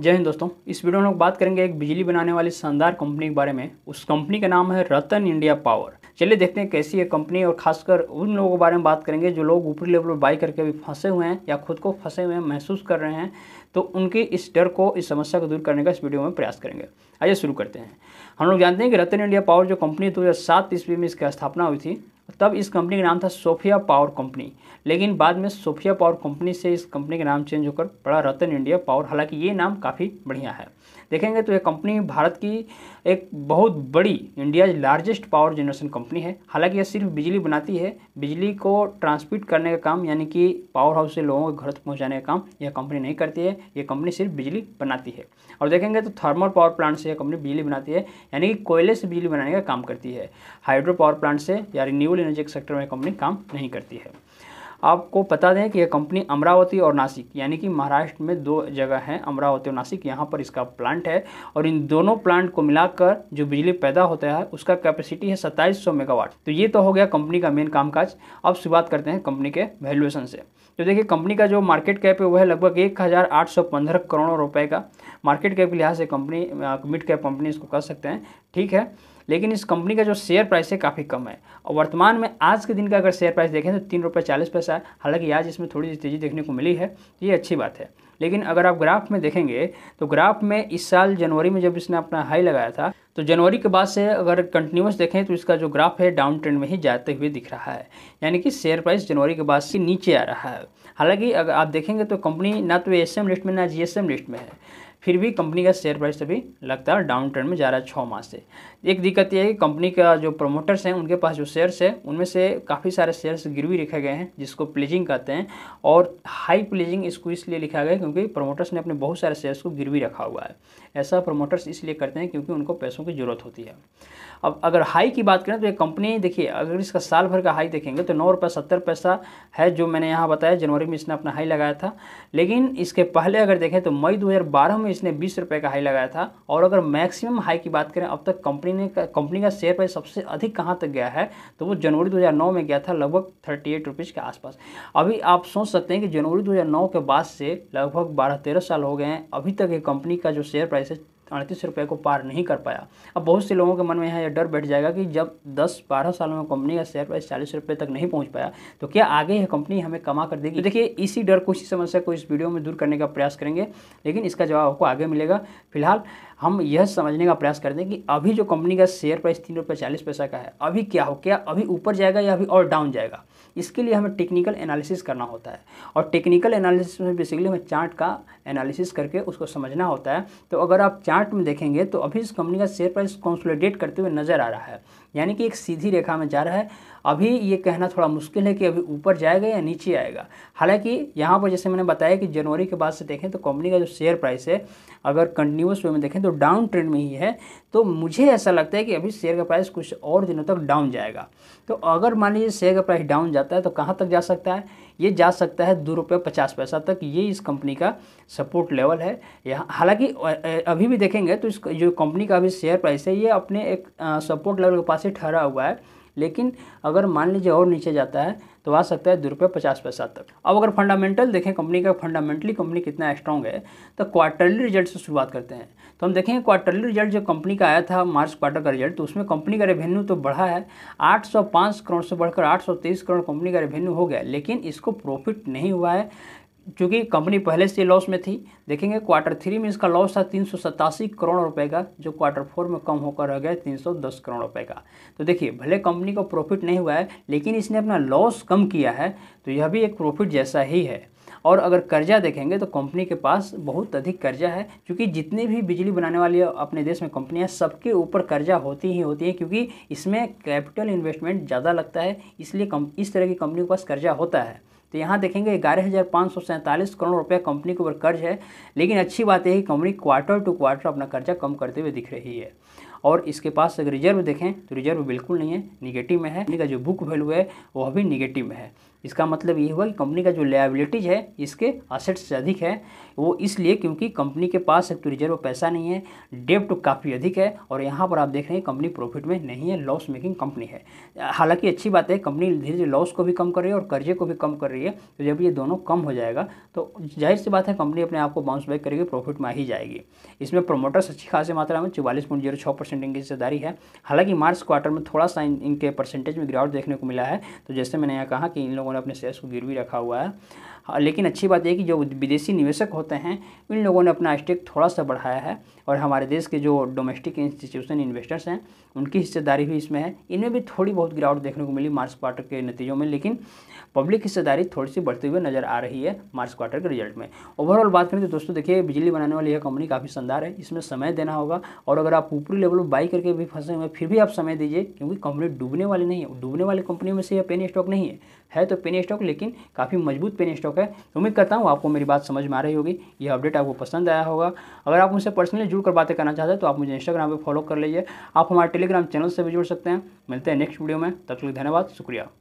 जय हिंद दोस्तों इस वीडियो में हम लोग बात करेंगे एक बिजली बनाने वाली शानदार कंपनी के बारे में उस कंपनी का नाम है रतन इंडिया पावर चलिए देखते हैं कैसी है कंपनी और खासकर उन लोगों के बारे में बात करेंगे जो लोग ऊपरी लेवल पर बाई करके अभी फंसे हुए हैं या खुद को फंसे हुए महसूस कर रहे हैं तो उनके इस डर को इस समस्या को दूर करने का इस वीडियो में प्रयास करेंगे आइए शुरू करते हैं हम लोग जानते हैं कि रतन इंडिया पावर जो कंपनी दो हज़ार ईस्वी में इसकी स्थापना हुई थी तब इस कंपनी का नाम था सोफिया पावर कंपनी लेकिन बाद में सोफिया पावर कंपनी से इस कंपनी का नाम चेंज होकर पड़ा रतन इंडिया पावर हालांकि ये नाम काफ़ी बढ़िया है देखेंगे तो ये कंपनी भारत की एक बहुत बड़ी India largest power generation company है हालांकि यह सिर्फ बिजली बनाती है बिजली को ट्रांसमिट करने का काम यानी कि पावर हाउस से लोगों के घर तक पहुँचाने का काम यह कंपनी नहीं करती है ये कंपनी सिर्फ बिजली बनाती है और देखेंगे तो थर्मल पावर प्लांट से यह कंपनी बिजली बनाती है यानी कि कोयले से बिजली बनाने का काम करती है हाइड्रो पावर प्लांट से या रिन्यूबल एनर्जी सेक्टर में कंपनी काम नहीं करती है आपको पता दें कि यह कंपनी अमरावती और नासिक यानी कि महाराष्ट्र में दो जगह हैं अमरावती और नासिक यहाँ पर इसका प्लांट है और इन दोनों प्लांट को मिलाकर जो बिजली पैदा होता है उसका कैपेसिटी है सत्ताईस मेगावाट तो ये तो हो गया कंपनी का मेन कामकाज अब शुरुआत करते हैं कंपनी के वैल्यूएशन से तो देखिए कंपनी का जो मार्केट कैप है वह लगभग एक हज़ार आठ सौ पंद्रह करोड़ रुपए का मार्केट कैप के लिहाज से कंपनी मिड कैप कंपनी इसको कह सकते हैं ठीक है लेकिन इस कंपनी का जो शेयर प्राइस है काफ़ी कम है और वर्तमान में आज के दिन का अगर शेयर प्राइस देखें तो तीन रुपये चालीस पैसे सा है हालांकि आज इसमें थोड़ी सी तेज़ी देखने को मिली है ये अच्छी बात है लेकिन अगर आप ग्राफ में देखेंगे तो ग्राफ में इस साल जनवरी में जब इसने अपना हाई लगाया था तो जनवरी के बाद से अगर कंटिन्यूस देखें तो इसका जो ग्राफ है डाउन ट्रेंड में ही जाते हुए दिख रहा है यानी कि शेयर प्राइस जनवरी के बाद से नीचे आ रहा है हालांकि अगर आप देखेंगे तो कंपनी ना तो एस लिस्ट में ना जी लिस्ट में है फिर भी कंपनी का शेयर प्राइस अभी लगातार डाउन ट्रेंड में जा रहा है छः माह से एक दिक्कत यह है कि कंपनी का जो प्रमोटर्स हैं उनके पास जो शेयर्स है उनमें से काफ़ी सारे शेयर्स गिरवी रखे गए हैं जिसको प्लेजिंग कहते हैं और हाई प्लेजिंग इसको इसलिए लिखा गया है क्योंकि प्रमोटर्स ने अपने बहुत सारे शेयर्स को गिरवी रखा हुआ है ऐसा प्रमोटर्स इसलिए करते हैं क्योंकि उनको पैसों की ज़रूरत होती है अब अगर हाई की बात करें तो ये कंपनी देखिए अगर इसका साल भर का हाई देखेंगे तो नौ रुपये सत्तर पैसा है जो मैंने यहाँ बताया जनवरी में इसने अपना हाई लगाया था लेकिन इसके पहले अगर देखें तो मई 2012 में इसने बीस रुपये का हाई लगाया था और अगर मैक्सिमम हाई की बात करें अब तक कंपनी कंपनी ने कंपनी का शेयर प्राइस सबसे अधिक कहाँ तक गया है तो वो जनवरी 2009 में गया था लगभग थर्टी एट के आसपास अभी आप सोच सकते हैं कि जनवरी 2009 के बाद से लगभग 12-13 साल हो गए हैं अभी तक ये कंपनी का जो शेयर प्राइस है अड़तीस रुपये को पार नहीं कर पाया अब बहुत से लोगों के मन में यहाँ यह डर बैठ जाएगा कि जब 10-12 सालों में कंपनी का शेयर प्राइस चालीस रुपये तक नहीं पहुंच पाया तो क्या आगे यह कंपनी हमें कमा कर देगी तो देखिए इसी डर को इसी समस्या को इस वीडियो में दूर करने का प्रयास करेंगे लेकिन इसका जवाब आपको आगे मिलेगा फिलहाल हम यह समझने का प्रयास करते हैं कि अभी जो कंपनी का शेयर प्राइस तीन रुपये चालीस पैसा का है अभी क्या हो क्या अभी ऊपर जाएगा या अभी और डाउन जाएगा इसके लिए हमें टेक्निकल एनालिसिस करना होता है और टेक्निकल एनालिसिस में बेसिकली हमें चार्ट का एनालिसिस करके उसको समझना होता है तो अगर आप चार्ट में देखेंगे तो अभी इस कंपनी का शेयर प्राइस कॉन्सोलिडेट करते हुए नज़र आ रहा है यानी कि एक सीधी रेखा में जा रहा है अभी ये कहना थोड़ा मुश्किल है कि अभी ऊपर जाएगा या नीचे आएगा हालांकि यहाँ पर जैसे मैंने बताया कि जनवरी के बाद से देखें तो कंपनी का जो शेयर प्राइस है अगर कंटिन्यूस वे में देखें तो तो डाउन ट्रेंड में ही है तो मुझे ऐसा लगता है कि अभी शेयर का प्राइस कुछ और दिनों तक डाउन जाएगा तो अगर मान लीजिए शेयर का प्राइस डाउन जाता है तो कहाँ तक जा सकता है ये जा सकता है दो रुपये पचास पैसा तक ये इस कंपनी का सपोर्ट लेवल है यहाँ हालांकि अभी भी देखेंगे तो इस जो कंपनी का अभी शेयर प्राइस है ये अपने एक सपोर्ट लेवल के पास ही ठहरा हुआ है लेकिन अगर मान लीजिए और नीचे जाता है तो आ सकता है दो रुपये पचास पैसा तक अब अगर फंडामेंटल देखें कंपनी का फंडामेंटली कंपनी कितना स्ट्रॉन्ग है तो क्वार्टरली रिजल्ट से शुरुआत करते हैं तो हम देखेंगे क्वार्टरली रिजल्ट जो कंपनी का आया था मार्च क्वार्टर का रिजल्ट तो उसमें कंपनी का रेवेन्यू तो बढ़ा है 805 करोड़ से बढ़कर 830 करोड़ कंपनी का रेवेन्यू हो गया लेकिन इसको प्रॉफिट नहीं हुआ है चूँकि कंपनी पहले से लॉस में थी देखेंगे क्वार्टर थ्री में इसका लॉस था तीन करोड़ रुपए का जो क्वार्टर फोर में कम होकर रह गया 310 करोड़ रुपए का तो देखिए भले कंपनी को प्रॉफिट नहीं हुआ है लेकिन इसने अपना लॉस कम किया है तो यह भी एक प्रॉफिट जैसा ही है और अगर कर्जा देखेंगे तो कंपनी के पास बहुत अधिक कर्जा है क्योंकि जितने भी बिजली बनाने वाली अपने देश में कंपनियां सबके ऊपर कर्जा होती ही होती है क्योंकि इसमें कैपिटल इन्वेस्टमेंट ज़्यादा लगता है इसलिए इस तरह की कंपनी के पास कर्जा होता है तो यहाँ देखेंगे ग्यारह हज़ार सौ सैंतालीस करोड़ रुपया कंपनी के ऊपर कर्ज है लेकिन अच्छी बात यह है कि कंपनी क्वार्टर टू क्वार्टर अपना कर्जा कम करते हुए दिख रही है और इसके पास अगर रिजर्व देखें तो रिजर्व बिल्कुल नहीं है निगेटिव में है का जो बुक वैल्यू है वह भी निगेटिव में है इसका मतलब ये हुआ कि कंपनी का जो लाइबिलिटीज़ है इसके असेट्स से अधिक है वो इसलिए क्योंकि कंपनी के पास एक तो रिजर्व पैसा नहीं है डेप्ट काफ़ी अधिक है और यहाँ पर आप देख रहे हैं कंपनी प्रॉफिट में नहीं है लॉस मेकिंग कंपनी है हालांकि अच्छी बात है कंपनी धीरे धीरे लॉस को भी कम कर रही है और कर्जे को भी कम कर रही है तो जब ये दोनों कम हो जाएगा तो जाहिर सी बात है कंपनी अपने आप को बाउंस बैक करेगी प्रॉफिट में ही जाएगी इसमें प्रोमोटर्स अच्छी खासी मात्रा में चौवालीस पॉइंट जीरो छः परसेंट इनकी हिस्सेदारी है हालांकि मार्च क्वार्टर में थोड़ा सा इनके परसेंटेज में गिरावट देखने को मिला है तो जैसे मैंने यहाँ कहा कि इन लोगों उन्होंने अपने शेयर्स को गिरवी रखा हुआ है हाँ, लेकिन अच्छी बात यह कि जो विदेशी निवेशक होते हैं इन लोगों ने अपना स्टेक थोड़ा सा बढ़ाया है और हमारे देश के जो डोमेस्टिक इंस्टीट्यूशन इन्वेस्टर्स हैं उनकी हिस्सेदारी भी इसमें है इनमें भी थोड़ी बहुत गिरावट देखने को मिली मार्च क्वार्टर के नतीजों में लेकिन पब्लिक हिस्सेदारी थोड़ी सी बढ़ती हुई नजर आ रही है मार्च क्वार्टर के रिजल्ट में ओवरऑल बात करें तो दोस्तों देखिए बिजली बनाने वाली यह कंपनी काफ़ी शानदार है इसमें समय देना होगा और अगर आप ऊपरी लेवल में बाई करके भी फंसे हुए फिर भी आप समय दीजिए क्योंकि कंपनी डूबने वाली नहीं है डूबने वाली कंपनी में से यह पेन स्टॉक नहीं है है तो पेन स्टॉक लेकिन काफ़ी मजबूत पेन स्टॉक है उम्मीद करता हूँ आपको मेरी बात समझ में आ रही होगी यह अपडेट आपको पसंद आया होगा अगर आप मुझसे पर्सनली जुड़कर बातें करना चाहते हैं तो आप मुझे इंस्टाग्राम पर फॉलो कर लीजिए आप हमारे टेलीग्राम चैनल से भी जुड़ सकते हैं मिलते हैं नेक्स्ट वीडियो में तब तक धन्यवाद शुक्रिया